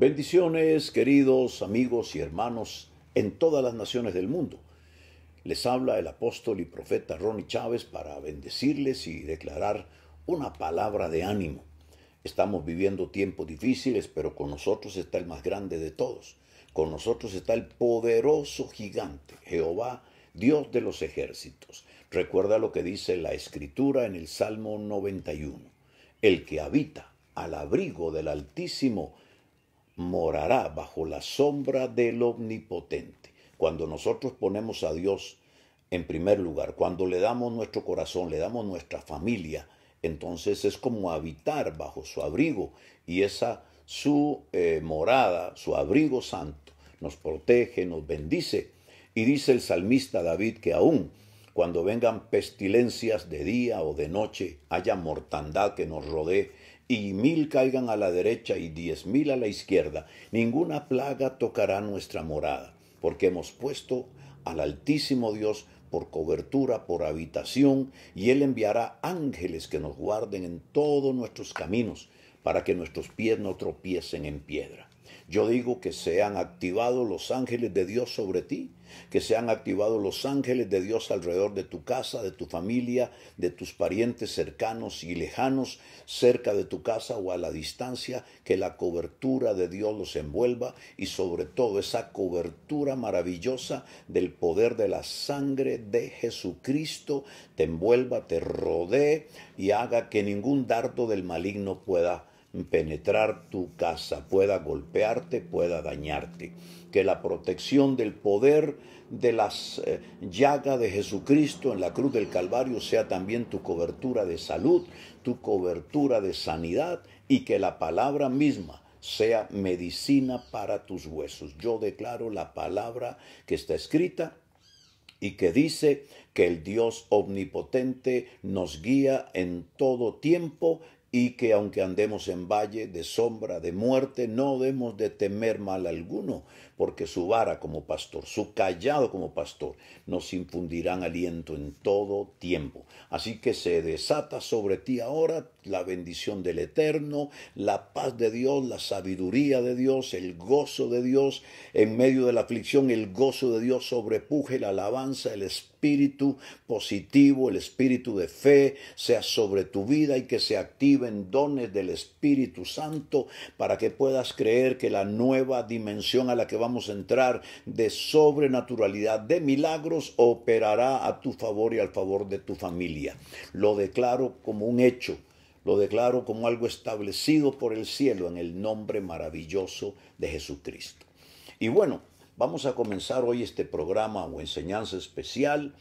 Bendiciones, queridos amigos y hermanos en todas las naciones del mundo. Les habla el apóstol y profeta Ronnie Chávez para bendecirles y declarar una palabra de ánimo. Estamos viviendo tiempos difíciles, pero con nosotros está el más grande de todos. Con nosotros está el poderoso gigante, Jehová, Dios de los ejércitos. Recuerda lo que dice la escritura en el Salmo 91. El que habita al abrigo del Altísimo, morará bajo la sombra del Omnipotente. Cuando nosotros ponemos a Dios en primer lugar, cuando le damos nuestro corazón, le damos nuestra familia, entonces es como habitar bajo su abrigo y esa su eh, morada, su abrigo santo, nos protege, nos bendice. Y dice el salmista David que aún cuando vengan pestilencias de día o de noche, haya mortandad que nos rodee, y mil caigan a la derecha y diez mil a la izquierda, ninguna plaga tocará nuestra morada, porque hemos puesto al Altísimo Dios por cobertura, por habitación, y Él enviará ángeles que nos guarden en todos nuestros caminos, para que nuestros pies no tropiecen en piedra. Yo digo que se han activado los ángeles de Dios sobre ti, que se han activado los ángeles de Dios alrededor de tu casa, de tu familia, de tus parientes cercanos y lejanos, cerca de tu casa o a la distancia, que la cobertura de Dios los envuelva y sobre todo esa cobertura maravillosa del poder de la sangre de Jesucristo te envuelva, te rodee y haga que ningún dardo del maligno pueda penetrar tu casa, pueda golpearte, pueda dañarte. Que la protección del poder de las eh, llagas de Jesucristo en la cruz del Calvario sea también tu cobertura de salud, tu cobertura de sanidad y que la palabra misma sea medicina para tus huesos. Yo declaro la palabra que está escrita y que dice que el Dios omnipotente nos guía en todo tiempo y que aunque andemos en valle de sombra, de muerte, no debemos de temer mal alguno, porque su vara como pastor, su callado como pastor, nos infundirán aliento en todo tiempo. Así que se desata sobre ti ahora la bendición del Eterno, la paz de Dios, la sabiduría de Dios, el gozo de Dios. En medio de la aflicción, el gozo de Dios sobrepuje la alabanza, el espíritu positivo, el espíritu de fe, sea sobre tu vida y que se activen dones del Espíritu Santo para que puedas creer que la nueva dimensión a la que vamos a entrar de sobrenaturalidad, de milagros, operará a tu favor y al favor de tu familia. Lo declaro como un hecho lo declaro como algo establecido por el cielo en el nombre maravilloso de Jesucristo. Y bueno, vamos a comenzar hoy este programa o enseñanza especial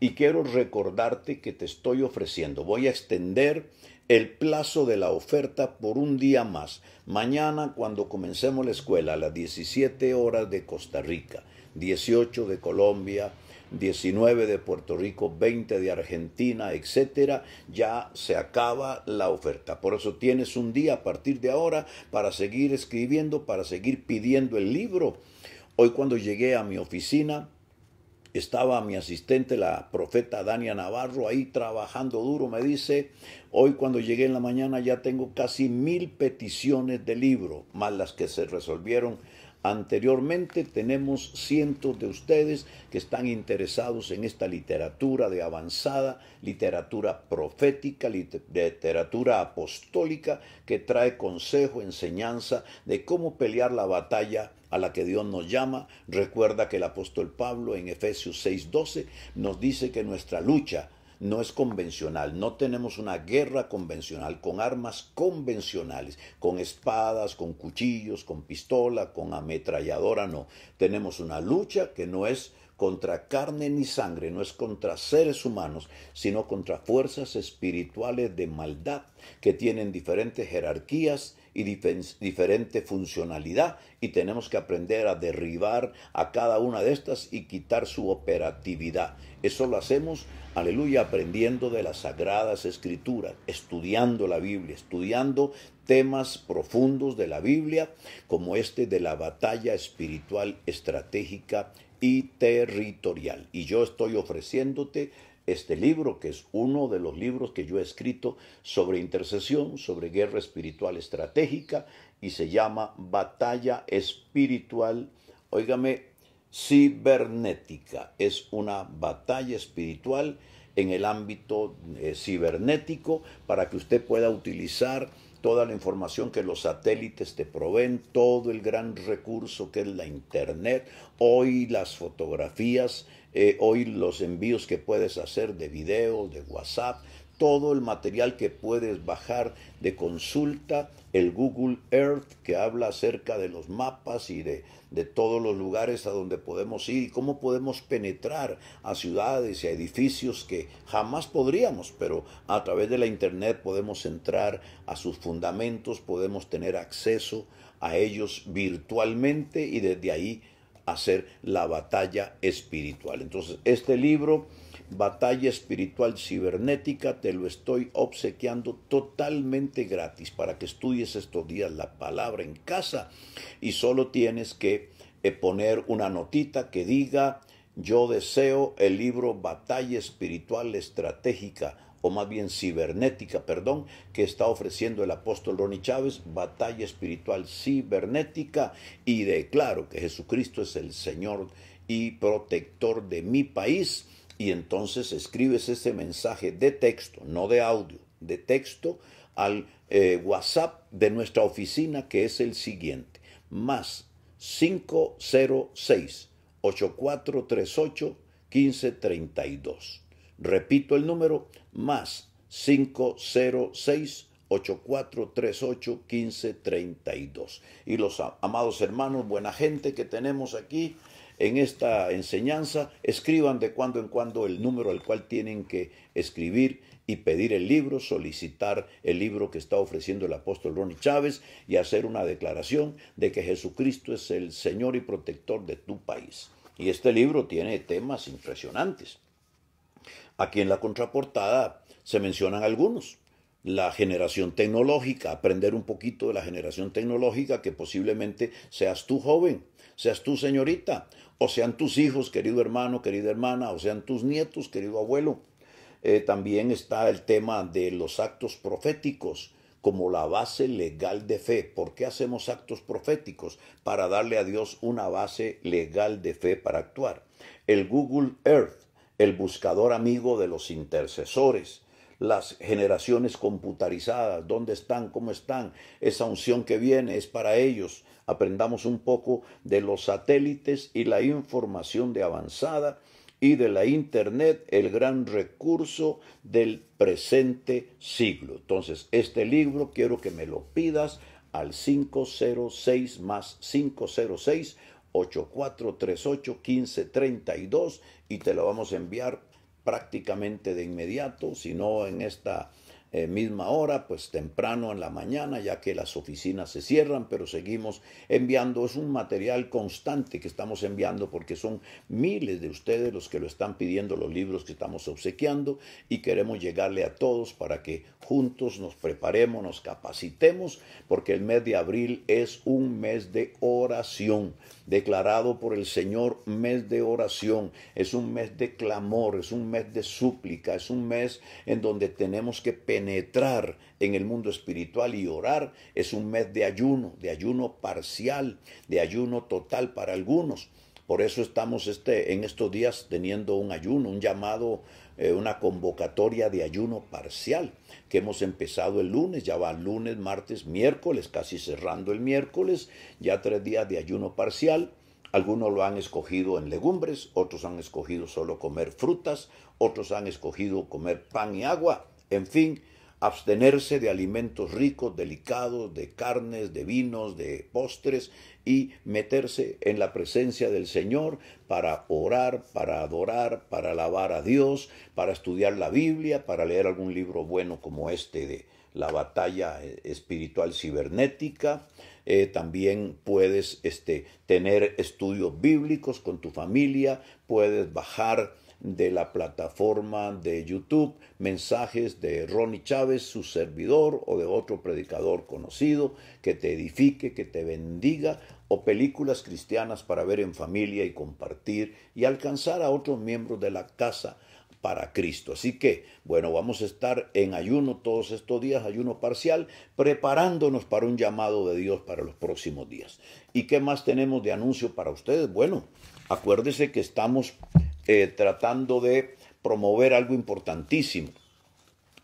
y quiero recordarte que te estoy ofreciendo, voy a extender el plazo de la oferta por un día más. Mañana cuando comencemos la escuela a las 17 horas de Costa Rica, 18 de Colombia, 19 de Puerto Rico, 20 de Argentina, etcétera, ya se acaba la oferta. Por eso tienes un día a partir de ahora para seguir escribiendo, para seguir pidiendo el libro. Hoy cuando llegué a mi oficina, estaba mi asistente, la profeta Dania Navarro, ahí trabajando duro, me dice, hoy cuando llegué en la mañana ya tengo casi mil peticiones de libro, más las que se resolvieron Anteriormente tenemos cientos de ustedes que están interesados en esta literatura de avanzada, literatura profética, literatura apostólica que trae consejo, enseñanza de cómo pelear la batalla a la que Dios nos llama. Recuerda que el apóstol Pablo en Efesios 6:12 nos dice que nuestra lucha no es convencional, no tenemos una guerra convencional con armas convencionales, con espadas, con cuchillos, con pistola, con ametralladora, no. Tenemos una lucha que no es contra carne ni sangre, no es contra seres humanos, sino contra fuerzas espirituales de maldad que tienen diferentes jerarquías y diferente funcionalidad y tenemos que aprender a derribar a cada una de estas y quitar su operatividad. Eso lo hacemos, aleluya, aprendiendo de las sagradas escrituras, estudiando la Biblia, estudiando temas profundos de la Biblia como este de la batalla espiritual estratégica y territorial. Y yo estoy ofreciéndote este libro, que es uno de los libros que yo he escrito sobre intercesión, sobre guerra espiritual estratégica, y se llama Batalla Espiritual, óigame, cibernética. Es una batalla espiritual en el ámbito eh, cibernético para que usted pueda utilizar toda la información que los satélites te proveen, todo el gran recurso que es la Internet, hoy las fotografías, eh, hoy los envíos que puedes hacer de video, de WhatsApp, todo el material que puedes bajar de consulta, el Google Earth que habla acerca de los mapas y de, todos los lugares a donde podemos ir y cómo podemos penetrar a ciudades y a edificios que jamás podríamos, pero a través de la Internet podemos entrar a sus fundamentos, podemos tener acceso a ellos virtualmente y desde ahí hacer la batalla espiritual. Entonces, este libro Batalla Espiritual Cibernética, te lo estoy obsequiando totalmente gratis para que estudies estos días la palabra en casa y solo tienes que eh, poner una notita que diga yo deseo el libro Batalla Espiritual Estratégica o más bien cibernética, perdón, que está ofreciendo el apóstol Ronnie Chávez, batalla espiritual cibernética, y declaro que Jesucristo es el Señor y protector de mi país y entonces escribes ese mensaje de texto, no de audio, de texto al eh, WhatsApp de nuestra oficina que es el siguiente, más 506 8438 1532. Repito el número, más 506 8438 1532. Y los amados hermanos, buena gente que tenemos aquí, en esta enseñanza, escriban de cuando en cuando el número al cual tienen que escribir y pedir el libro, solicitar el libro que está ofreciendo el apóstol Ronnie Chávez y hacer una declaración de que Jesucristo es el Señor y protector de tu país. Y este libro tiene temas impresionantes. Aquí en la contraportada se mencionan algunos la generación tecnológica, aprender un poquito de la generación tecnológica que posiblemente seas tú joven, seas tú señorita, o sean tus hijos, querido hermano, querida hermana, o sean tus nietos, querido abuelo. Eh, también está el tema de los actos proféticos como la base legal de fe. ¿Por qué hacemos actos proféticos? Para darle a Dios una base legal de fe para actuar. El Google Earth, el buscador amigo de los intercesores, las generaciones computarizadas, dónde están, cómo están, esa unción que viene es para ellos, aprendamos un poco de los satélites y la información de avanzada y de la Internet, el gran recurso del presente siglo. Entonces, este libro quiero que me lo pidas al 506 más 506 8438 1532 y te lo vamos a enviar prácticamente de inmediato, si no en esta eh, misma hora, pues temprano en la mañana, ya que las oficinas se cierran, pero seguimos enviando. Es un material constante que estamos enviando porque son miles de ustedes los que lo están pidiendo, los libros que estamos obsequiando y queremos llegarle a todos para que juntos nos preparemos, nos capacitemos, porque el mes de abril es un mes de oración declarado por el Señor mes de oración, es un mes de clamor, es un mes de súplica, es un mes en donde tenemos que penetrar en el mundo espiritual y orar, es un mes de ayuno, de ayuno parcial, de ayuno total para algunos. Por eso estamos este, en estos días teniendo un ayuno, un llamado, eh, una convocatoria de ayuno parcial, que hemos empezado el lunes, ya va lunes, martes, miércoles, casi cerrando el miércoles, ya tres días de ayuno parcial. Algunos lo han escogido en legumbres, otros han escogido solo comer frutas, otros han escogido comer pan y agua. En fin, abstenerse de alimentos ricos, delicados, de carnes, de vinos, de postres, y meterse en la presencia del Señor para orar, para adorar, para alabar a Dios, para estudiar la Biblia, para leer algún libro bueno como este de la batalla eh, espiritual cibernética. Eh, también puedes este, tener estudios bíblicos con tu familia, puedes bajar de la plataforma de YouTube, mensajes de Ronnie Chávez, su servidor, o de otro predicador conocido, que te edifique, que te bendiga, o películas cristianas para ver en familia y compartir y alcanzar a otros miembros de la casa para Cristo. Así que, bueno, vamos a estar en ayuno todos estos días, ayuno parcial, preparándonos para un llamado de Dios para los próximos días. ¿Y qué más tenemos de anuncio para ustedes? Bueno, acuérdese que estamos eh, tratando de promover algo importantísimo.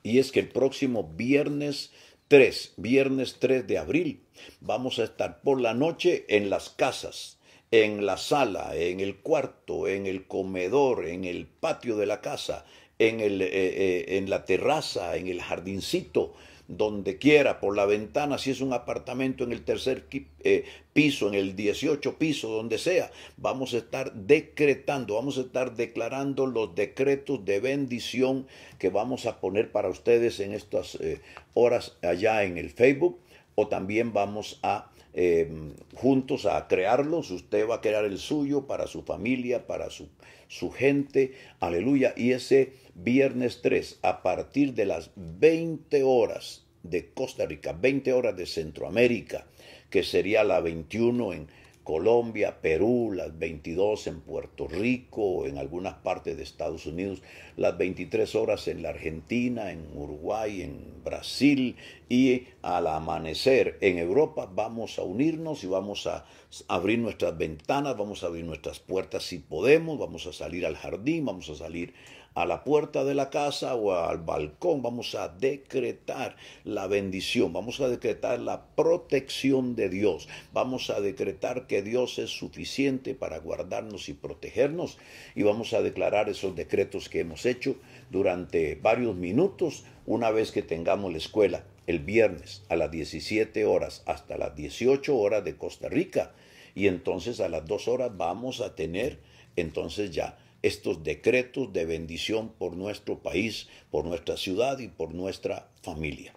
Y es que el próximo viernes 3, viernes 3 de abril, vamos a estar por la noche en las casas, en la sala, en el cuarto, en el comedor, en el patio de la casa, en, el, eh, eh, en la terraza, en el jardincito, donde quiera, por la ventana, si es un apartamento en el tercer eh, piso, en el 18 piso, donde sea, vamos a estar decretando, vamos a estar declarando los decretos de bendición que vamos a poner para ustedes en estas eh, horas allá en el Facebook o también vamos a... Em, juntos a crearlos, usted va a crear el suyo para su familia, para su, su gente, aleluya, y ese viernes 3 a partir de las 20 horas de Costa Rica, 20 horas de Centroamérica, que sería la 21 en Colombia, Perú, las 22 en Puerto Rico, en algunas partes de Estados Unidos, las 23 horas en la Argentina, en Uruguay, en Brasil y al amanecer en Europa vamos a unirnos y vamos a abrir nuestras ventanas, vamos a abrir nuestras puertas si podemos, vamos a salir al jardín, vamos a salir a la puerta de la casa o al balcón, vamos a decretar la bendición, vamos a decretar la protección de Dios, vamos a decretar que Dios es suficiente para guardarnos y protegernos y vamos a declarar esos decretos que hemos hecho durante varios minutos una vez que tengamos la escuela el viernes a las 17 horas hasta las 18 horas de Costa Rica y entonces a las 2 horas vamos a tener entonces ya estos decretos de bendición por nuestro país, por nuestra ciudad y por nuestra familia.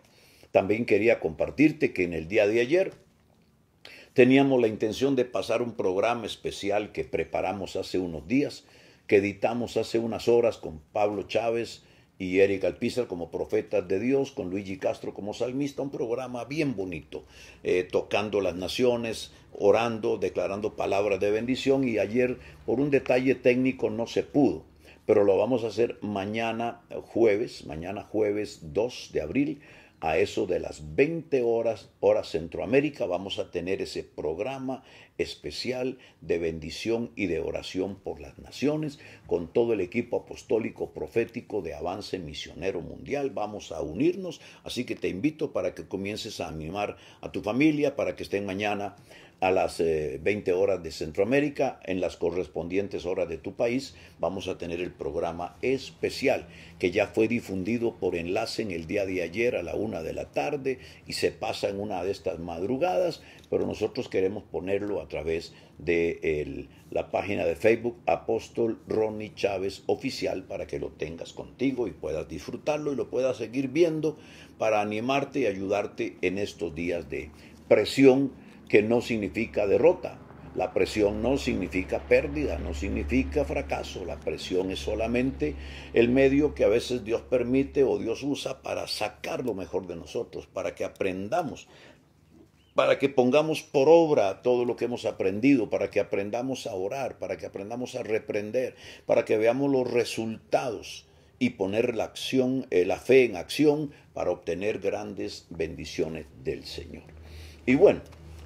También quería compartirte que en el día de ayer teníamos la intención de pasar un programa especial que preparamos hace unos días, que editamos hace unas horas con Pablo Chávez, y Eric Alpizar como profeta de Dios, con Luigi Castro como salmista, un programa bien bonito, eh, tocando las naciones, orando, declarando palabras de bendición y ayer por un detalle técnico no se pudo, pero lo vamos a hacer mañana jueves, mañana jueves 2 de abril a eso de las 20 horas, hora Centroamérica, vamos a tener ese programa especial de bendición y de oración por las naciones con todo el equipo apostólico profético de Avance Misionero Mundial. Vamos a unirnos, así que te invito para que comiences a animar a tu familia para que estén mañana a las 20 eh, horas de Centroamérica, en las correspondientes horas de tu país, vamos a tener el programa especial que ya fue difundido por enlace en el día de ayer a la una de la tarde y se pasa en una de estas madrugadas, pero nosotros queremos ponerlo a través de la página de Facebook Apóstol Ronnie Chávez Oficial para que lo tengas contigo y puedas disfrutarlo y lo puedas seguir viendo para animarte y ayudarte en estos días de presión que no significa derrota. La presión no significa pérdida, no significa fracaso. La presión es solamente el medio que a veces Dios permite o Dios usa para sacar lo mejor de nosotros, para que aprendamos, para que pongamos por obra todo lo que hemos aprendido, para que aprendamos a orar, para que aprendamos a reprender, para que veamos los resultados y poner la acción, eh, la fe en acción para obtener grandes bendiciones del Señor. Y bueno,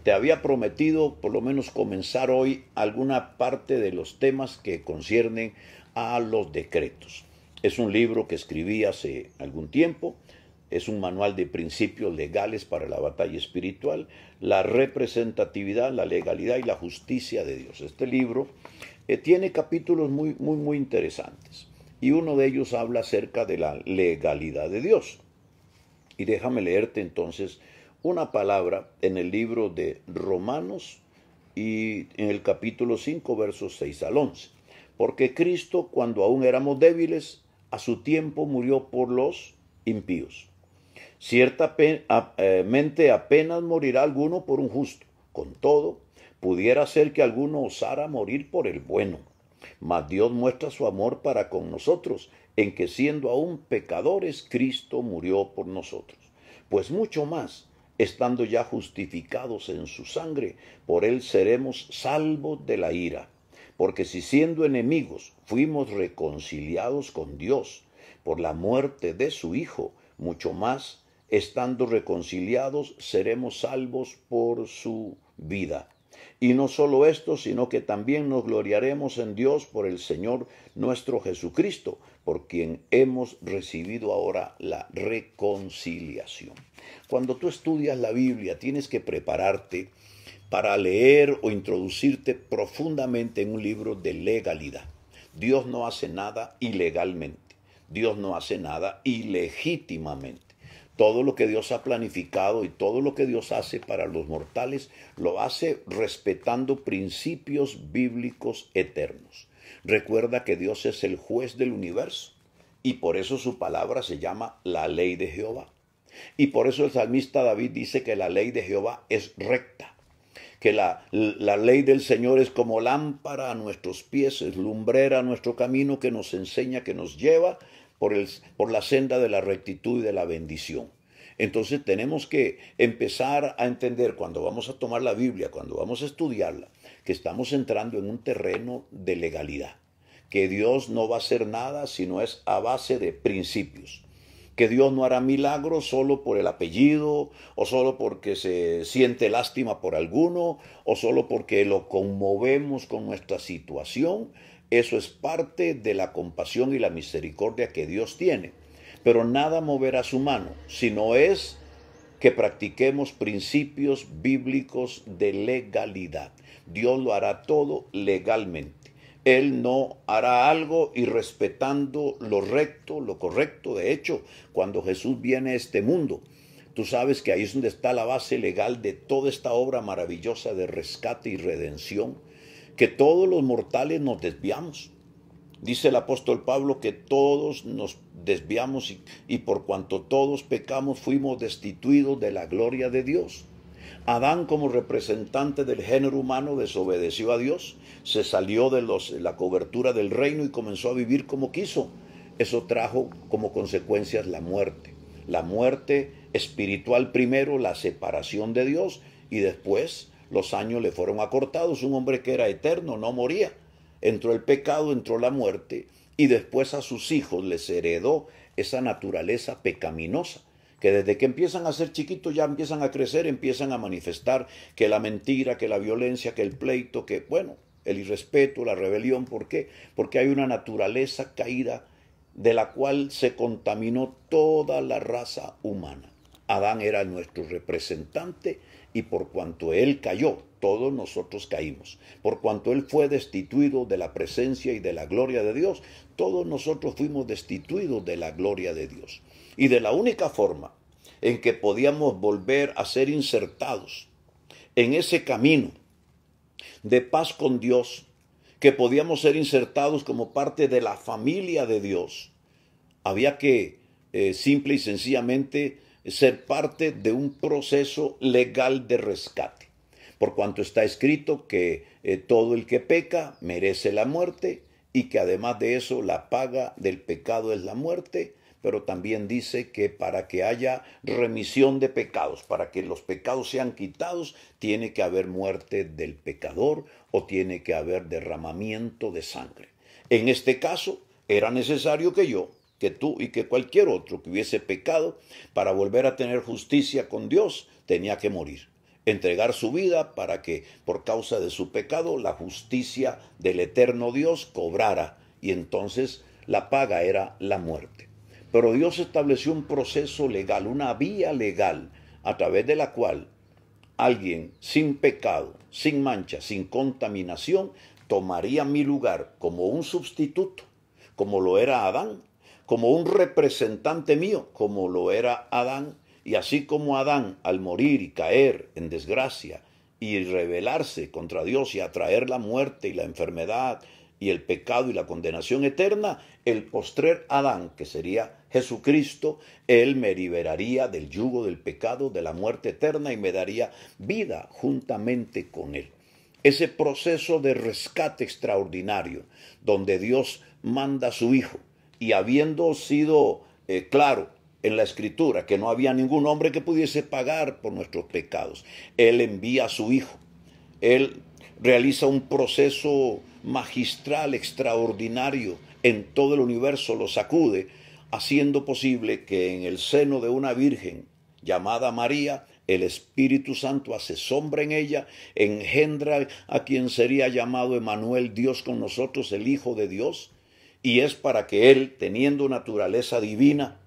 te había prometido por lo menos comenzar hoy alguna parte de los temas que conciernen a los decretos. Es un libro que escribí hace algún tiempo, es un manual de principios legales para la batalla espiritual, la representatividad, la legalidad y la justicia de Dios. Este libro eh, tiene capítulos muy, muy, muy interesantes y uno de ellos habla acerca de la legalidad de Dios. Y déjame leerte entonces una palabra en el libro de Romanos y en el capítulo 5, versos 6 al 11. Porque Cristo, cuando aún éramos débiles, a su tiempo murió por los impíos. Ciertamente eh, apenas morirá alguno por un justo. Con todo, pudiera ser que alguno osara morir por el bueno. Mas Dios muestra su amor para con nosotros, en que siendo aún pecadores, Cristo murió por nosotros. Pues mucho más, estando ya justificados en su sangre, por él seremos salvos de la ira. Porque si siendo enemigos fuimos reconciliados con Dios por la muerte de su Hijo, mucho más, estando reconciliados, seremos salvos por su vida. Y no solo esto, sino que también nos gloriaremos en Dios por el Señor nuestro Jesucristo, por quien hemos recibido ahora la reconciliación. Cuando tú estudias la Biblia, tienes que prepararte para leer o introducirte profundamente en un libro de legalidad. Dios no hace nada ilegalmente. Dios no hace nada ilegítimamente. Todo lo que Dios ha planificado y todo lo que Dios hace para los mortales lo hace respetando principios bíblicos eternos. Recuerda que Dios es el juez del universo y por eso su palabra se llama la ley de Jehová. Y por eso el salmista David dice que la ley de Jehová es recta, que la, ley del Señor es como lámpara a nuestros pies, es lumbrera a nuestro camino que nos enseña, que nos lleva por, por la senda de la rectitud y de la bendición. Entonces tenemos que empezar a entender cuando vamos a tomar la Biblia, cuando vamos a estudiarla, que estamos entrando en un terreno de legalidad, que Dios no va a hacer nada si no es a base de principios que Dios no hará milagros solo por el apellido, o solo porque se siente lástima por alguno, o solo porque lo conmovemos con nuestra situación. Eso es parte de la compasión y la misericordia que Dios tiene. Pero nada moverá su mano, si no es que practiquemos principios bíblicos de legalidad. Dios lo hará todo legalmente él no hará algo y respetando lo recto, lo correcto. De hecho, cuando Jesús viene a este mundo, tú sabes que ahí es donde está la base legal de toda esta obra maravillosa de rescate y redención, que todos los mortales nos desviamos. Dice el apóstol Pablo que todos nos desviamos y, y por cuanto todos pecamos fuimos destituidos de la gloria de Dios. Adán como representante del género humano desobedeció a Dios se salió de los, la cobertura del reino y comenzó a vivir como quiso. Eso trajo como consecuencias la muerte. La muerte espiritual primero, la separación de Dios y después los años le fueron acortados. Un hombre que era eterno no moría. Entró el pecado, entró la muerte y después a sus hijos les heredó esa naturaleza pecaminosa que desde que empiezan a ser chiquitos ya empiezan a crecer, empiezan a manifestar que la mentira, que la violencia, que el pleito, que bueno, el irrespeto, la rebelión. ¿Por qué? Porque hay una naturaleza caída de la cual se contaminó toda la raza humana. Adán era nuestro representante y por cuanto él cayó, todos nosotros caímos. Por cuanto él fue destituido de la presencia y de la gloria de Dios, todos nosotros fuimos destituidos de la gloria de Dios. Y de la única forma en que podíamos volver a ser insertados en ese camino de paz con Dios, que podíamos ser insertados como parte de la familia de Dios. Había que eh, simple y sencillamente ser parte de un proceso legal de rescate. Por cuanto está escrito que eh, todo el que peca merece la muerte y que además de eso la paga del pecado es la muerte, pero también dice que para que haya remisión de pecados, para que los pecados sean quitados, tiene que haber muerte del pecador o tiene que haber derramamiento de sangre. En este caso, era necesario que yo, que tú y que cualquier otro que hubiese pecado, para volver a tener justicia con Dios, tenía que morir entregar su vida para que, por causa de su pecado, la justicia del eterno Dios cobrara. Y entonces la paga era la muerte. Pero Dios estableció un proceso legal, una vía legal, a través de la cual alguien sin pecado, sin mancha, sin contaminación, tomaría mi lugar como un sustituto, como lo era Adán, como un representante mío, como lo era Adán. Y así como Adán, al morir y caer en desgracia y rebelarse contra Dios y atraer la muerte y la enfermedad y el pecado y la condenación eterna, el postrer Adán, que sería Jesucristo, Él me liberaría del yugo del pecado, de la muerte eterna y me daría vida juntamente con Él. Ese proceso de rescate extraordinario, donde Dios manda a su Hijo, y habiendo sido eh, claro en la escritura que no había ningún hombre que pudiese pagar por nuestros pecados, Él envía a su Hijo, Él realiza un proceso magistral, extraordinario en todo el universo lo sacude, haciendo posible que en el seno de una virgen llamada María, el Espíritu Santo hace sombra en ella, engendra a quien sería llamado Emanuel, Dios con nosotros, el Hijo de Dios, y es para que Él, teniendo naturaleza divina,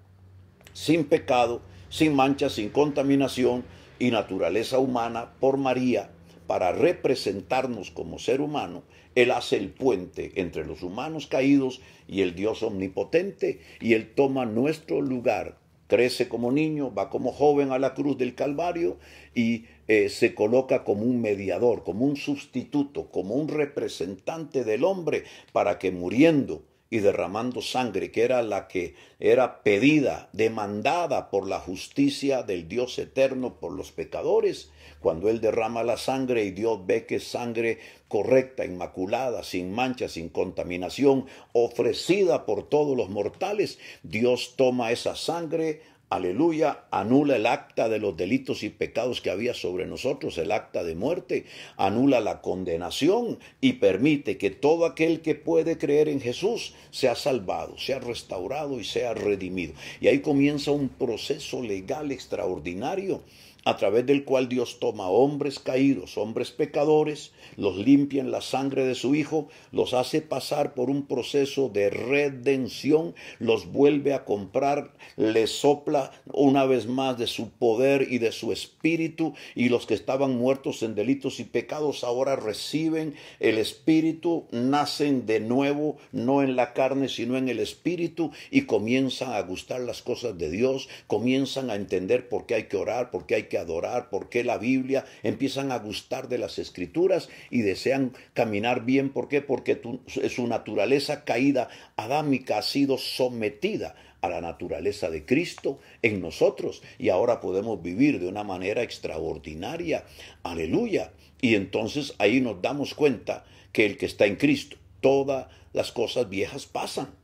sin pecado, sin mancha, sin contaminación, y naturaleza humana por María, para representarnos como ser humano, él hace el puente entre los humanos caídos y el Dios omnipotente, y Él toma nuestro lugar. Crece como niño, va como joven a la cruz del Calvario y eh, se coloca como un mediador, como un sustituto, como un representante del hombre, para que muriendo y derramando sangre, que era la que era pedida, demandada por la justicia del Dios eterno por los pecadores. Cuando Él derrama la sangre y Dios ve que es sangre correcta, inmaculada, sin mancha, sin contaminación, ofrecida por todos los mortales, Dios toma esa sangre, aleluya, anula el acta de los delitos y pecados que había sobre nosotros, el acta de muerte, anula la condenación y permite que todo aquel que puede creer en Jesús sea salvado, sea restaurado y sea redimido. Y ahí comienza un proceso legal extraordinario a través del cual Dios toma hombres caídos, hombres pecadores, los limpia en la sangre de su Hijo, los hace pasar por un proceso de redención, los vuelve a comprar, les sopla una vez más de su poder y de su espíritu, y los que estaban muertos en delitos y pecados ahora reciben el espíritu, nacen de nuevo, no en la carne, sino en el espíritu, y comienzan a gustar las cosas de Dios, comienzan a entender por qué hay que orar, por qué hay que que adorar, porque la Biblia, empiezan a gustar de las escrituras y desean caminar bien, ¿por qué? Porque su naturaleza caída adámica ha sido sometida a la naturaleza de Cristo en nosotros y ahora podemos vivir de una manera extraordinaria. Aleluya. Y entonces ahí nos damos cuenta que el que está en Cristo, todas las cosas viejas pasan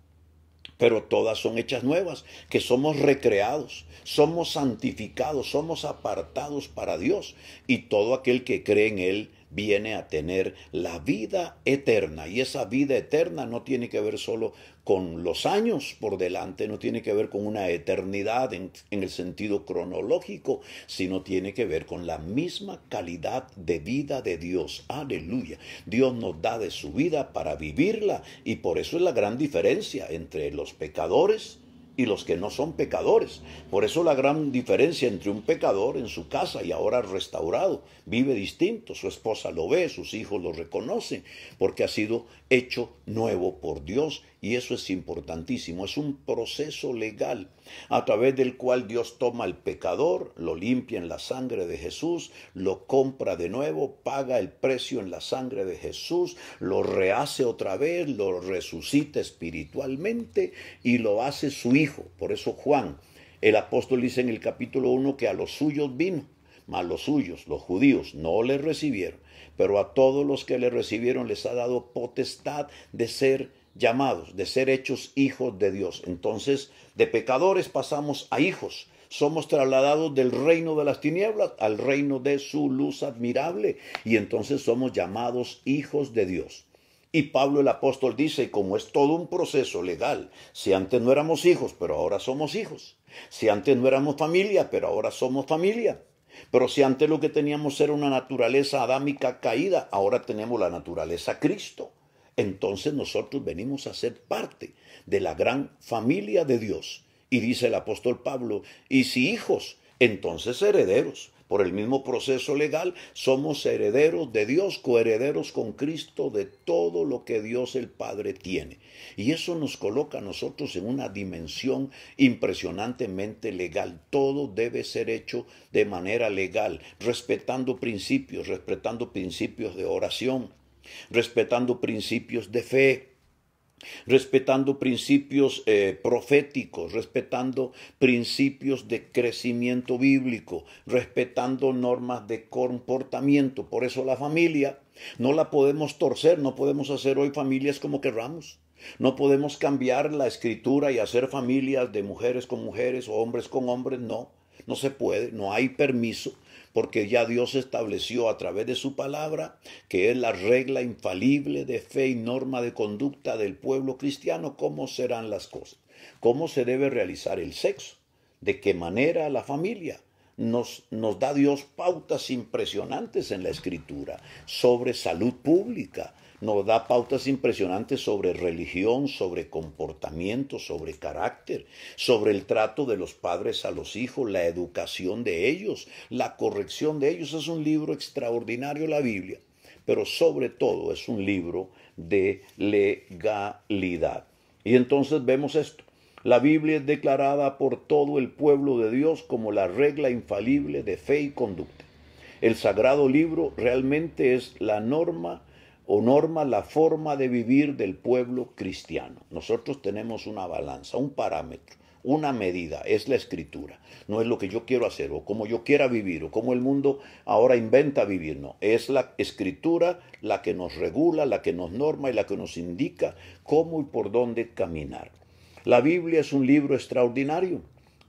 pero todas son hechas nuevas, que somos recreados, somos santificados, somos apartados para Dios, y todo aquel que cree en Él viene a tener la vida eterna. Y esa vida eterna no tiene que ver solo con los años por delante, no tiene que ver con una eternidad en, el sentido cronológico, sino tiene que ver con la misma calidad de vida de Dios. Aleluya. Dios nos da de su vida para vivirla y por eso es la gran diferencia entre los pecadores y los que no son pecadores. Por eso la gran diferencia entre un pecador en su casa y ahora restaurado. Vive distinto, su esposa lo ve, sus hijos lo reconocen, porque ha sido hecho nuevo por Dios y eso es importantísimo, es un proceso legal a través del cual Dios toma al pecador, lo limpia en la sangre de Jesús, lo compra de nuevo, paga el precio en la sangre de Jesús, lo rehace otra vez, lo resucita espiritualmente y lo hace su hijo. Por eso Juan, el apóstol dice en el capítulo 1 que a los suyos vino, mas los suyos, los judíos, no le recibieron pero a todos los que le recibieron les ha dado potestad de ser llamados, de ser hechos hijos de Dios. Entonces, de pecadores pasamos a hijos. Somos trasladados del reino de las tinieblas al reino de su luz admirable y entonces somos llamados hijos de Dios. Y Pablo el apóstol dice, como es todo un proceso legal, si antes no éramos hijos, pero ahora somos hijos, si antes no éramos familia, pero ahora somos familia, pero si antes lo que teníamos era una naturaleza adámica caída, ahora tenemos la naturaleza Cristo. Entonces nosotros venimos a ser parte de la gran familia de Dios. Y dice el apóstol Pablo, y si hijos, entonces herederos por el mismo proceso legal, somos herederos de Dios, coherederos con Cristo de todo lo que Dios el Padre tiene. Y eso nos coloca a nosotros en una dimensión impresionantemente legal. Todo debe ser hecho de manera legal, respetando principios, respetando principios de oración, respetando principios de fe respetando principios eh, proféticos, respetando principios de crecimiento bíblico, respetando normas de comportamiento. Por eso la familia no la podemos torcer, no podemos hacer hoy familias como querramos. No podemos cambiar la escritura y hacer familias de mujeres con mujeres o hombres con hombres, no, no se puede, no hay permiso porque ya Dios estableció a través de su palabra, que es la regla infalible de fe y norma de conducta del pueblo cristiano, cómo serán las cosas, cómo se debe realizar el sexo, de qué manera la familia. Nos, nos da Dios pautas impresionantes en la escritura sobre salud pública, nos da pautas impresionantes sobre religión, sobre comportamiento, sobre carácter, sobre el trato de los padres a los hijos, la educación de ellos, la corrección de ellos. Es un libro extraordinario la Biblia, pero sobre todo es un libro de legalidad. Y entonces vemos esto. La Biblia es declarada por todo el pueblo de Dios como la regla infalible de fe y conducta. El sagrado libro realmente es la norma o norma la forma de vivir del pueblo cristiano. Nosotros tenemos una balanza, un parámetro, una medida, es la escritura. No es lo que yo quiero hacer o como yo quiera vivir o como el mundo ahora inventa vivir, no. Es la escritura la que nos regula, la que nos norma y la que nos indica cómo y por dónde caminar. La Biblia es un libro extraordinario.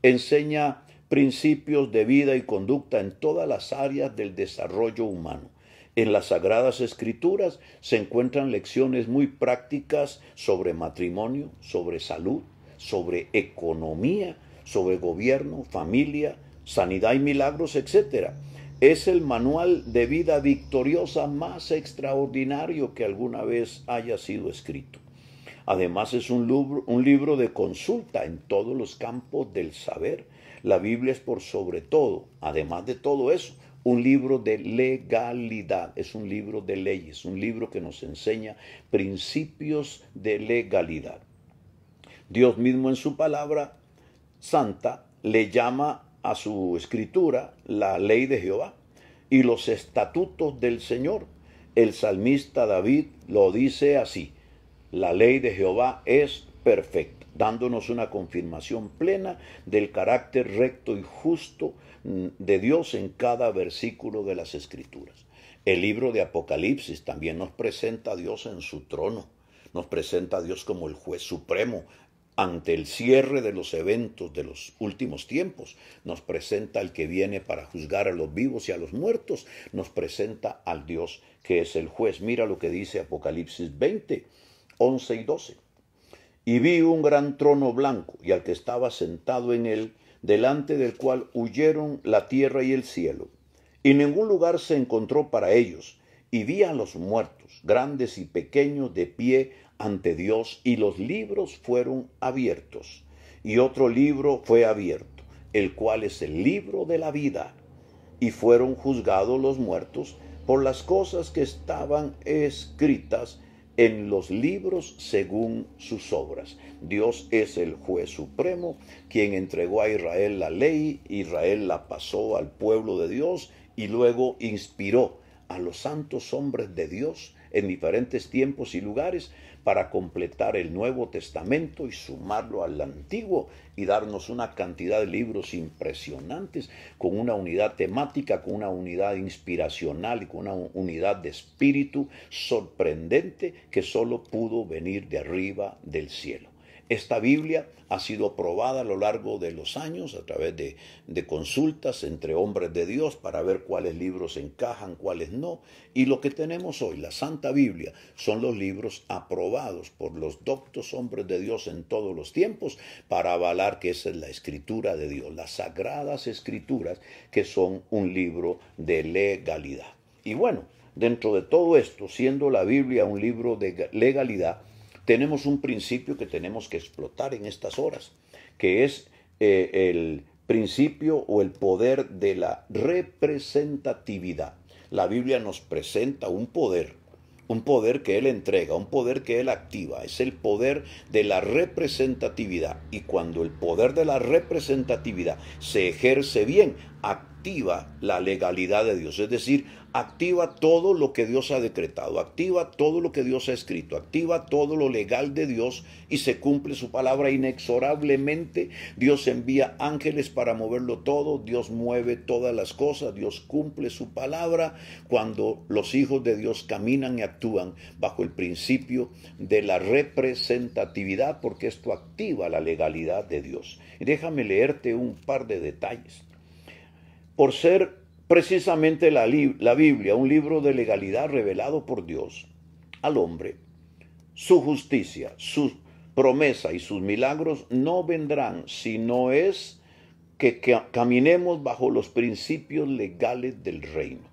Enseña principios de vida y conducta en todas las áreas del desarrollo humano en las Sagradas Escrituras se encuentran lecciones muy prácticas sobre matrimonio, sobre salud, sobre economía, sobre gobierno, familia, sanidad y milagros, etc. Es el manual de vida victoriosa más extraordinario que alguna vez haya sido escrito. Además es un libro, un libro de consulta en todos los campos del saber. La Biblia es por sobre todo, además de todo eso, un libro de legalidad, es un libro de leyes, un libro que nos enseña principios de legalidad. Dios mismo en su palabra santa le llama a su escritura la ley de Jehová y los estatutos del Señor. El salmista David lo dice así, la ley de Jehová es perfecta, dándonos una confirmación plena del carácter recto y justo de Dios en cada versículo de las Escrituras. El libro de Apocalipsis también nos presenta a Dios en su trono, nos presenta a Dios como el juez supremo ante el cierre de los eventos de los últimos tiempos. Nos presenta al que viene para juzgar a los vivos y a los muertos, nos presenta al Dios que es el juez. Mira lo que dice Apocalipsis 20, 11 y 12. Y vi un gran trono blanco y al que estaba sentado en él, delante del cual huyeron la tierra y el cielo. Y ningún lugar se encontró para ellos, y vi a los muertos, grandes y pequeños, de pie ante Dios, y los libros fueron abiertos. Y otro libro fue abierto, el cual es el libro de la vida. Y fueron juzgados los muertos por las cosas que estaban escritas en los libros según sus obras. Dios es el juez supremo, quien entregó a Israel la ley, Israel la pasó al pueblo de Dios y luego inspiró a los santos hombres de Dios en diferentes tiempos y lugares para completar el Nuevo Testamento y sumarlo al Antiguo y darnos una cantidad de libros impresionantes con una unidad temática, con una unidad inspiracional y con una unidad de espíritu sorprendente que solo pudo venir de arriba del cielo. Esta Biblia ha sido aprobada a lo largo de los años a través de, de, consultas entre hombres de Dios para ver cuáles libros encajan, cuáles no. Y lo que tenemos hoy, la Santa Biblia, son los libros aprobados por los doctos hombres de Dios en todos los tiempos para avalar que esa es la escritura de Dios, las sagradas escrituras que son un libro de legalidad. Y bueno, dentro de todo esto, siendo la Biblia un libro de legalidad, tenemos un principio que tenemos que explotar en estas horas, que es eh, el principio o el poder de la representatividad. La Biblia nos presenta un poder, un poder que Él entrega, un poder que Él activa, es el poder de la representatividad. Y cuando el poder de la representatividad se ejerce bien, activa la legalidad de Dios, es decir, activa todo lo que Dios ha decretado, activa todo lo que Dios ha escrito, activa todo lo legal de Dios y se cumple su palabra inexorablemente. Dios envía ángeles para moverlo todo, Dios mueve todas las cosas, Dios cumple su palabra cuando los hijos de Dios caminan y actúan bajo el principio de la representatividad, porque esto activa la legalidad de Dios. Déjame leerte un par de detalles por ser precisamente la, Biblia un libro de legalidad revelado por Dios al hombre. Su justicia, su promesa y sus milagros no vendrán si no es que caminemos bajo los principios legales del reino.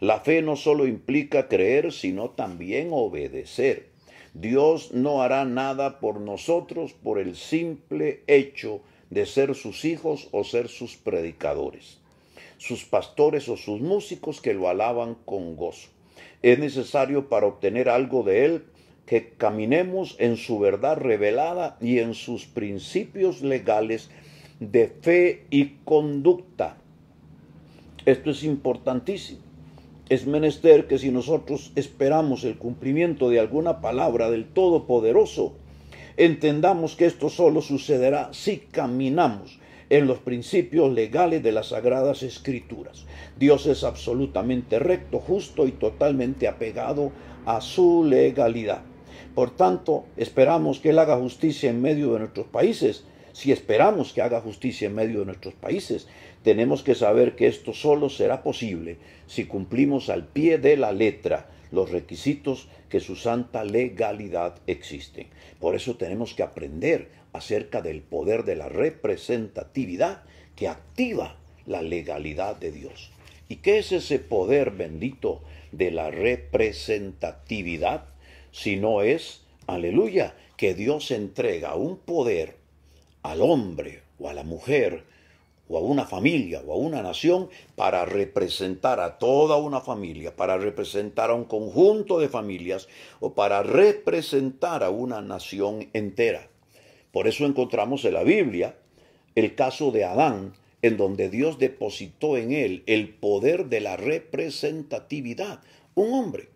La fe no solo implica creer, sino también obedecer. Dios no hará nada por nosotros por el simple hecho de ser sus hijos o ser sus predicadores sus pastores o sus músicos que lo alaban con gozo. Es necesario para obtener algo de él que caminemos en su verdad revelada y en sus principios legales de fe y conducta. Esto es importantísimo. Es menester que si nosotros esperamos el cumplimiento de alguna palabra del Todopoderoso, entendamos que esto solo sucederá si caminamos en los principios legales de las sagradas escrituras. Dios es absolutamente recto, justo y totalmente apegado a su legalidad. Por tanto, esperamos que Él haga justicia en medio de nuestros países. Si esperamos que haga justicia en medio de nuestros países, tenemos que saber que esto solo será posible si cumplimos al pie de la letra los requisitos que su santa legalidad existen. Por eso tenemos que aprender acerca del poder de la representatividad que activa la legalidad de Dios. ¿Y qué es ese poder bendito de la representatividad? Si no es, aleluya, que Dios entrega un poder al hombre o a la mujer o a una familia o a una nación para representar a toda una familia, para representar a un conjunto de familias o para representar a una nación entera. Por eso encontramos en la Biblia el caso de Adán, en donde Dios depositó en él el poder de la representatividad. Un hombre,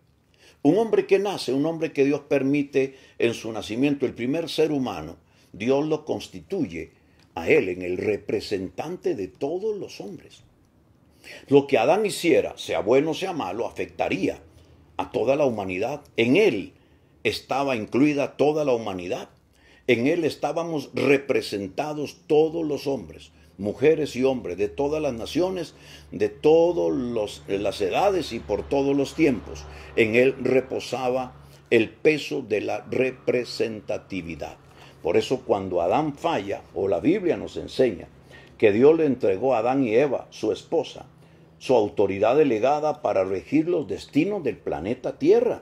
un hombre que nace, un hombre que Dios permite en su nacimiento, el primer ser humano, Dios lo constituye a él en el representante de todos los hombres. Lo que Adán hiciera, sea bueno o sea malo, afectaría a toda la humanidad. En él estaba incluida toda la humanidad. En él estábamos representados todos los hombres, mujeres y hombres, de todas las naciones, de todas eh, las edades y por todos los tiempos. En él reposaba el peso de la representatividad. Por eso cuando Adán falla, o la Biblia nos enseña, que Dios le entregó a Adán y Eva, su esposa, su autoridad delegada para regir los destinos del planeta Tierra.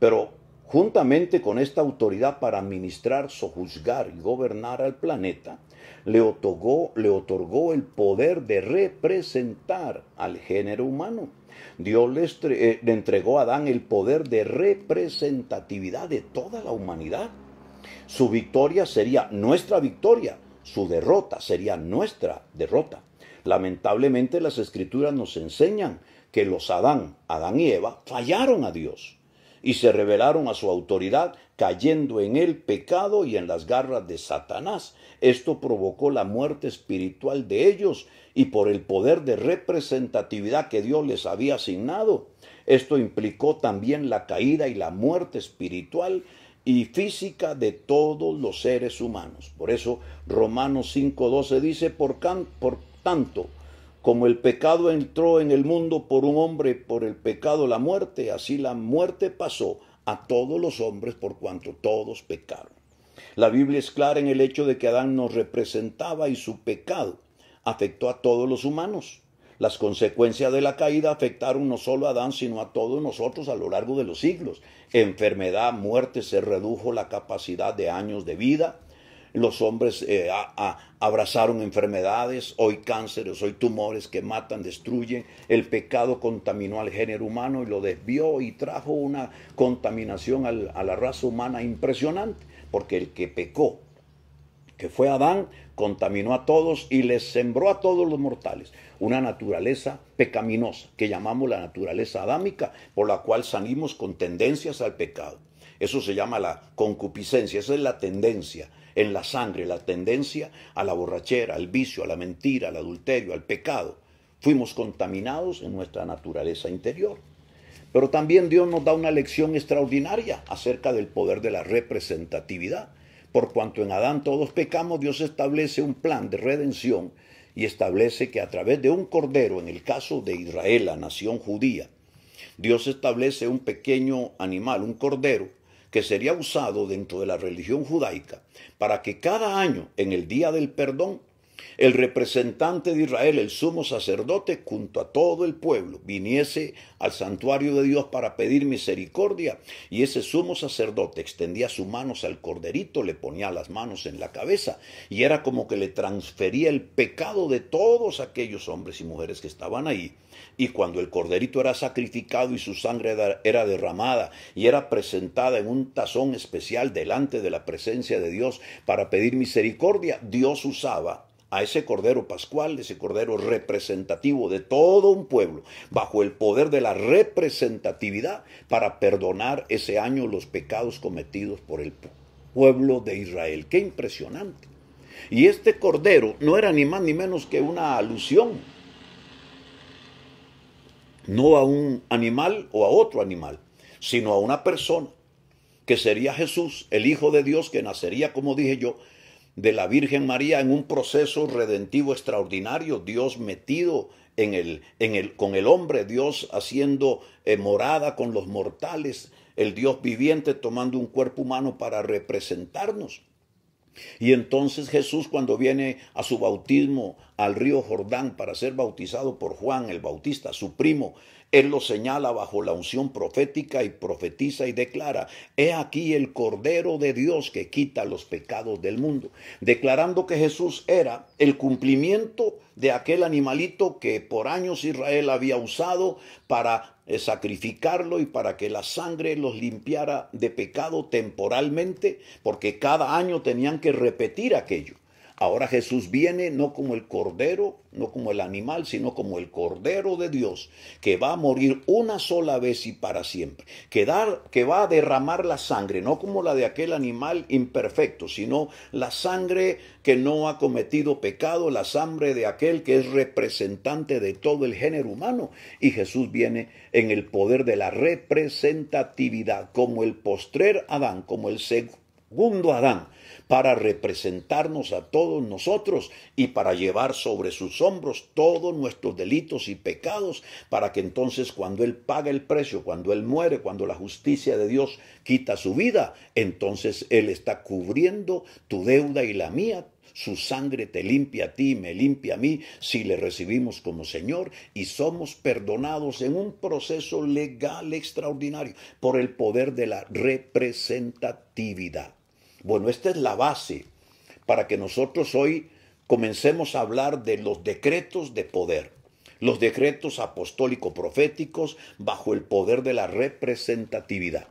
Pero juntamente con esta autoridad para administrar, sojuzgar y gobernar al planeta, le otorgó, le otorgó el poder de representar al género humano. Dios eh, le entregó a Adán el poder de representatividad de toda la humanidad. Su victoria sería nuestra victoria, su derrota sería nuestra derrota. Lamentablemente las escrituras nos enseñan que los Adán, Adán y Eva, fallaron a Dios y se rebelaron a su autoridad, cayendo en el pecado y en las garras de Satanás. Esto provocó la muerte espiritual de ellos y por el poder de representatividad que Dios les había asignado. Esto implicó también la caída y la muerte espiritual y física de todos los seres humanos. Por eso Romanos 5.12 dice, por, por tanto, como el pecado entró en el mundo por un hombre, por el pecado la muerte, así la muerte pasó a todos los hombres por cuanto todos pecaron. La Biblia es clara en el hecho de que Adán nos representaba y su pecado afectó a todos los humanos. Las consecuencias de la caída afectaron no solo a Adán, sino a todos nosotros a lo largo de los siglos. Enfermedad, muerte, se redujo la capacidad de años de vida, los hombres eh, abrazaron enfermedades, hoy cánceres, hoy tumores que matan, destruyen. El pecado contaminó al género humano y lo desvió y trajo una contaminación a la raza humana impresionante, porque el que pecó, que fue Adán, contaminó a todos y les sembró a todos los mortales una naturaleza pecaminosa, que llamamos la naturaleza adámica, por la cual salimos con tendencias al pecado. Eso se llama la concupiscencia, esa es la tendencia en la sangre la tendencia a la borrachera, al vicio, a la mentira, al adulterio, al pecado. Fuimos contaminados en nuestra naturaleza interior. Pero también Dios nos da una lección extraordinaria acerca del poder de la representatividad. Por cuanto en Adán todos pecamos, Dios establece un plan de redención y establece que a través de un cordero, en el caso de Israel, la nación judía, Dios establece un pequeño animal, un cordero, que sería usado dentro de la religión judaica para que cada año, en el Día del Perdón, el representante de Israel, el sumo sacerdote, junto a todo el pueblo, viniese al santuario de Dios para pedir misericordia, y ese sumo sacerdote extendía sus manos al corderito, le ponía las manos en la cabeza, y era como que le transfería el pecado de todos aquellos hombres y mujeres que estaban ahí. Y cuando el corderito era sacrificado y su sangre era derramada y era presentada en un tazón especial delante de la presencia de Dios para pedir misericordia, Dios usaba a ese Cordero Pascual, ese Cordero representativo de todo un pueblo, bajo el poder de la representatividad, para perdonar ese año los pecados cometidos por el pueblo de Israel. Qué impresionante. Y este Cordero no era ni más ni menos que una alusión, no a un animal o a otro animal, sino a una persona, que sería Jesús, el Hijo de Dios, que nacería, como dije yo, de la Virgen María en un proceso redentivo extraordinario, Dios metido en el, en el, con el hombre, Dios haciendo eh, morada con los mortales, el Dios viviente tomando un cuerpo humano para representarnos. Y entonces Jesús cuando viene a su bautismo al río Jordán para ser bautizado por Juan el Bautista, su primo, él lo señala bajo la unción profética y profetiza y declara, he aquí el Cordero de Dios que quita los pecados del mundo, declarando que Jesús era el cumplimiento de aquel animalito que por años Israel había usado para eh, sacrificarlo y para que la sangre los limpiara de pecado temporalmente, porque cada año tenían que repetir aquello. Ahora Jesús viene no como el cordero, no como el animal, sino como el cordero de Dios, que va a morir una sola vez y para siempre, que, va a derramar la sangre, no como la de aquel animal imperfecto, sino la sangre que no ha cometido pecado, la sangre de aquel que es representante de todo el género humano. Y Jesús viene en el poder de la representatividad, como el postrer Adán, como el segundo Adán para representarnos a todos nosotros y para llevar sobre sus hombros todos nuestros delitos y pecados, para que entonces cuando Él paga el precio, cuando Él muere, cuando la justicia de Dios quita su vida, entonces Él está cubriendo tu deuda y la mía, su sangre te limpia a ti, me limpia a mí, si le recibimos como Señor y somos perdonados en un proceso legal extraordinario por el poder de la representatividad. Bueno, esta es la base para que nosotros hoy comencemos a hablar de los decretos de poder, los decretos apostólico-proféticos bajo el poder de la representatividad.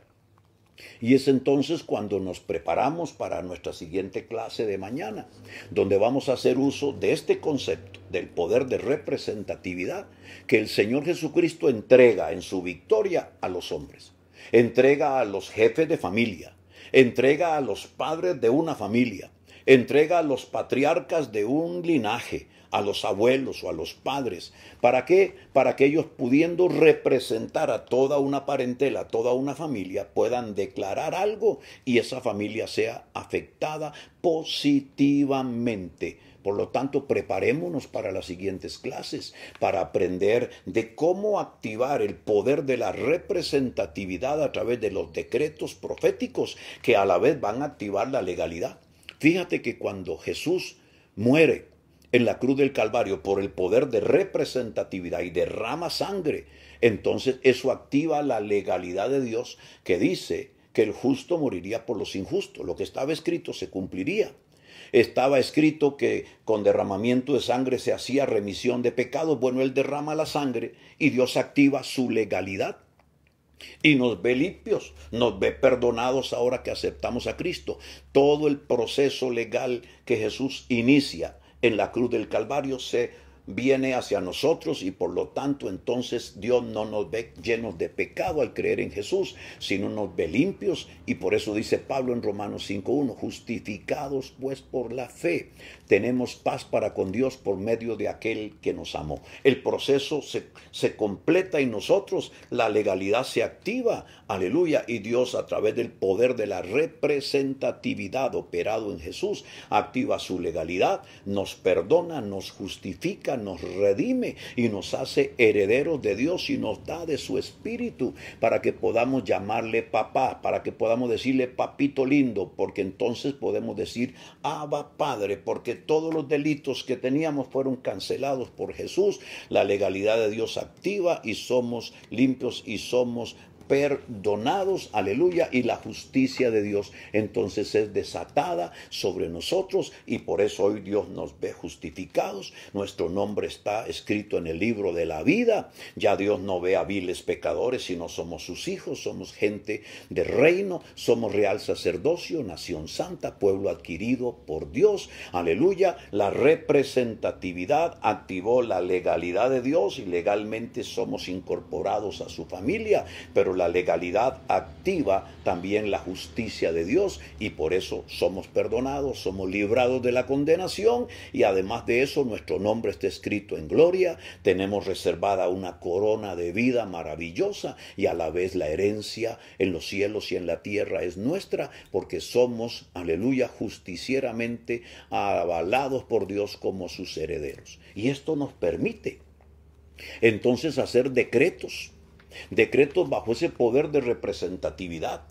Y es entonces cuando nos preparamos para nuestra siguiente clase de mañana, donde vamos a hacer uso de este concepto del poder de representatividad que el Señor Jesucristo entrega en su victoria a los hombres, entrega a los jefes de familia, entrega a los padres de una familia, entrega a los patriarcas de un linaje, a los abuelos o a los padres. ¿Para qué? Para que ellos pudiendo representar a toda una parentela, a toda una familia, puedan declarar algo y esa familia sea afectada positivamente. Por lo tanto, preparémonos para las siguientes clases, para aprender de cómo activar el poder de la representatividad a través de los decretos proféticos que a la vez van a activar la legalidad. Fíjate que cuando Jesús muere en la cruz del Calvario por el poder de representatividad y derrama sangre, entonces eso activa la legalidad de Dios que dice que el justo moriría por los injustos. Lo que estaba escrito se cumpliría. Estaba escrito que con derramamiento de sangre se hacía remisión de pecados. Bueno, Él derrama la sangre y Dios activa su legalidad. Y nos ve limpios, nos ve perdonados ahora que aceptamos a Cristo. Todo el proceso legal que Jesús inicia en la cruz del Calvario se viene hacia nosotros y por lo tanto entonces Dios no nos ve llenos de pecado al creer en Jesús, sino nos ve limpios y por eso dice Pablo en Romanos 5.1, justificados pues por la fe, tenemos paz para con Dios por medio de aquel que nos amó. El proceso se, completa y nosotros, la legalidad se activa, aleluya, y Dios a través del poder de la representatividad operado en Jesús, activa su legalidad, nos perdona, nos justifica, nos redime y nos hace herederos de Dios y nos da de su espíritu para que podamos llamarle papá, para que podamos decirle papito lindo, porque entonces podemos decir Abba Padre, porque todos los delitos que teníamos fueron cancelados por Jesús, la legalidad de Dios activa y somos limpios y somos perdonados, aleluya, y la justicia de Dios entonces es desatada sobre nosotros y por eso hoy Dios nos ve justificados, nuestro nombre está escrito en el libro de la vida, ya Dios no ve a viles pecadores, sino somos sus hijos, somos gente de reino, somos real sacerdocio, nación santa, pueblo adquirido por Dios, aleluya, la representatividad activó la legalidad de Dios y legalmente somos incorporados a su familia, pero la legalidad activa también la justicia de Dios y por eso somos perdonados, somos librados de la condenación y además de eso nuestro nombre está escrito en gloria, tenemos reservada una corona de vida maravillosa y a la vez la herencia en los cielos y en la tierra es nuestra porque somos, aleluya, justicieramente avalados por Dios como sus herederos. Y esto nos permite entonces hacer decretos decretos bajo ese poder de representatividad.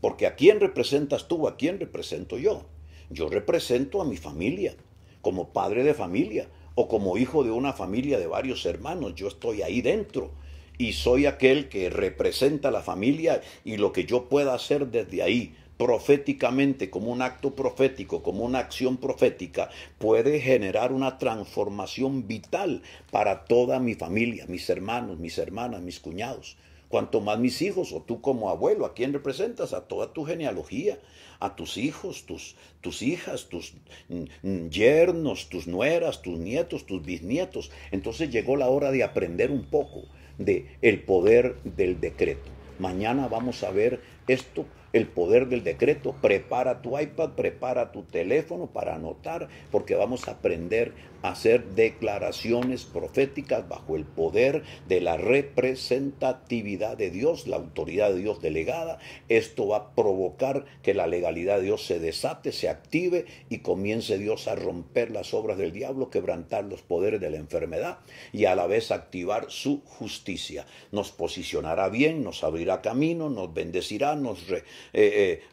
Porque ¿a quién representas tú? ¿A quién represento yo? Yo represento a mi familia, como padre de familia o como hijo de una familia de varios hermanos. Yo estoy ahí dentro y soy aquel que representa la familia y lo que yo pueda hacer desde ahí proféticamente, como un acto profético, como una acción profética, puede generar una transformación vital para toda mi familia, mis hermanos, mis hermanas, mis cuñados cuanto más mis hijos o tú como abuelo, ¿a quién representas? A toda tu genealogía, a tus hijos, tus, tus hijas, tus mm, mm, yernos, tus nueras, tus nietos, tus bisnietos. Entonces llegó la hora de aprender un poco de el poder del decreto. Mañana vamos a ver esto el poder del decreto. Prepara tu iPad, prepara tu teléfono para anotar, porque vamos a aprender hacer declaraciones proféticas bajo el poder de la representatividad de Dios, la autoridad de Dios delegada. Esto va a provocar que la legalidad de Dios se desate, se active y comience Dios a romper las obras del diablo, quebrantar los poderes de la enfermedad y a la vez activar su justicia. Nos posicionará bien, nos abrirá camino, nos bendecirá, nos, eh,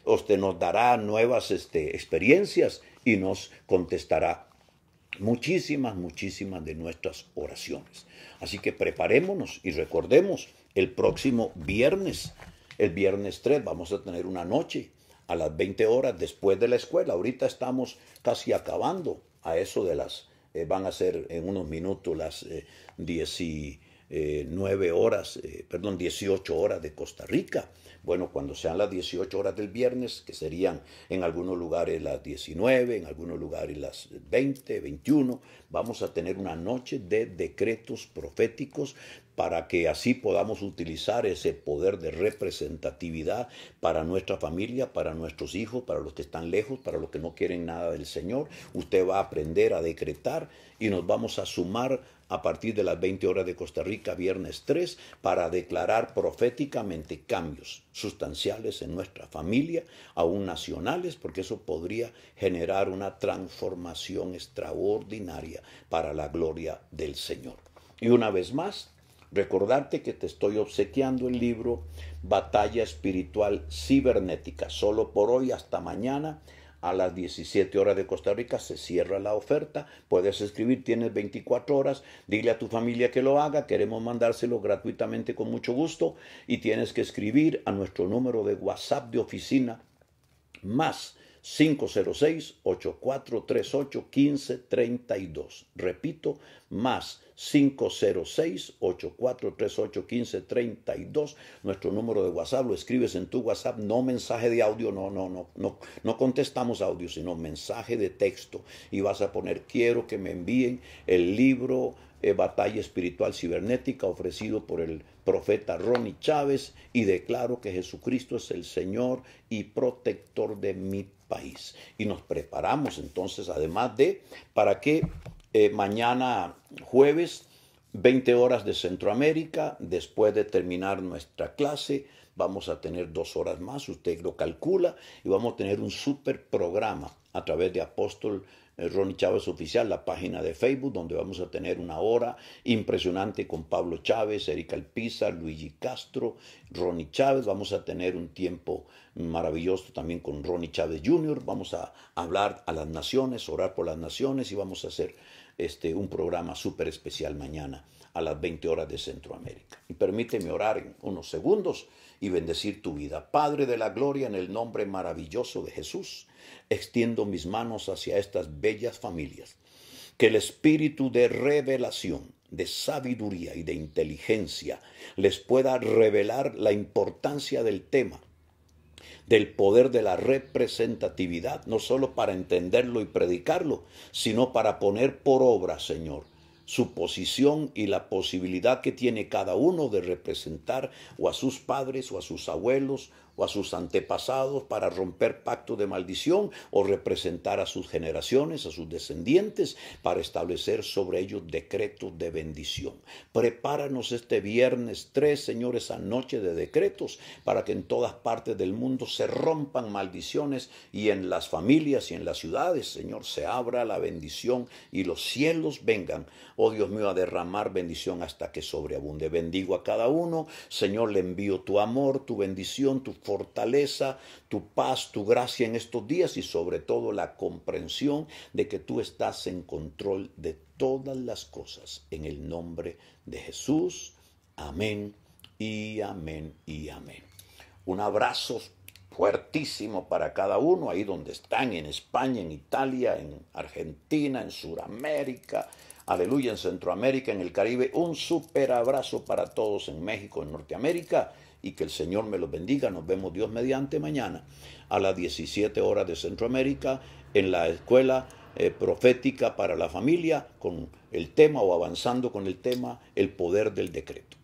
eh, nos dará nuevas este, experiencias y nos contestará muchísimas, muchísimas de nuestras oraciones. Así que preparémonos y recordemos, el próximo viernes, el viernes 3, vamos a tener una noche a las 20 horas después de la escuela. Ahorita estamos casi acabando a eso de las, eh, van a ser en unos minutos las 10 eh, y eh, nueve horas, eh, perdón, 18 horas de Costa Rica. Bueno, cuando sean las 18 horas del viernes, que serían en algunos lugares las 19, en algunos lugares las 20, 21, vamos a tener una noche de decretos proféticos para que así podamos utilizar ese poder de representatividad para nuestra familia, para nuestros hijos, para los que están lejos, para los que no quieren nada del Señor. Usted va a aprender a decretar y nos vamos a sumar a partir de las 20 horas de Costa Rica, viernes 3, para declarar proféticamente cambios sustanciales en nuestra familia, aún nacionales, porque eso podría generar una transformación extraordinaria para la gloria del Señor. Y una vez más, Recordarte que te estoy obsequiando el libro Batalla Espiritual Cibernética, solo por hoy hasta mañana a las 17 horas de Costa Rica se cierra la oferta, puedes escribir, tienes 24 horas, dile a tu familia que lo haga, queremos mandárselo gratuitamente con mucho gusto y tienes que escribir a nuestro número de WhatsApp de oficina más 506-8438-1532. Repito, más 506-8438-1532. Nuestro número de WhatsApp lo escribes en tu WhatsApp, no mensaje de audio, no, no, no, no, no contestamos audio, sino mensaje de texto. Y vas a poner, quiero que me envíen el libro eh, Batalla Espiritual Cibernética ofrecido por el profeta Ronnie Chávez y declaro que Jesucristo es el Señor y protector de mi país. Y nos preparamos entonces, además de, para que eh, mañana jueves, 20 horas de Centroamérica, después de terminar nuestra clase, vamos a tener dos horas más, usted lo calcula, y vamos a tener un super programa a través de Apóstol Ronnie Chávez Oficial, la página de Facebook, donde vamos a tener una hora impresionante con Pablo Chávez, Erika Alpiza, Luigi Castro, Ronnie Chávez. Vamos a tener un tiempo maravilloso también con Ronnie Chávez Jr. Vamos a hablar a las naciones, orar por las naciones y vamos a hacer este, un programa súper especial mañana a las 20 horas de Centroamérica. Y permíteme orar en unos segundos y bendecir tu vida. Padre de la gloria, en el nombre maravilloso de Jesús extiendo mis manos hacia estas bellas familias. Que el espíritu de revelación, de sabiduría y de inteligencia les pueda revelar la importancia del tema del poder de la representatividad, no solo para entenderlo y predicarlo, sino para poner por obra, Señor, su posición y la posibilidad que tiene cada uno de representar o a sus padres o a sus abuelos o a sus antepasados para romper pactos de maldición o representar a sus generaciones, a sus descendientes, para establecer sobre ellos decretos de bendición. Prepáranos este viernes tres, señores, a noche de decretos para que en todas partes del mundo se rompan maldiciones y en las familias y en las ciudades, Señor, se abra la bendición y los cielos vengan, oh Dios mío, a derramar bendición hasta que sobreabunde. Bendigo a cada uno, Señor, le envío tu amor, tu bendición, tu fortaleza, tu paz, tu gracia en estos días y sobre todo la comprensión de que tú estás en control de todas las cosas. En el nombre de Jesús. Amén y amén y amén. Un abrazo fuertísimo para cada uno, ahí donde están, en España, en Italia, en Argentina, en Sudamérica, aleluya, en Centroamérica, en el Caribe. Un super abrazo para todos en México, en Norteamérica y que el Señor me los bendiga. Nos vemos Dios mediante mañana a las 17 horas de Centroamérica en la escuela eh, profética para la familia con el tema o avanzando con el tema el poder del decreto.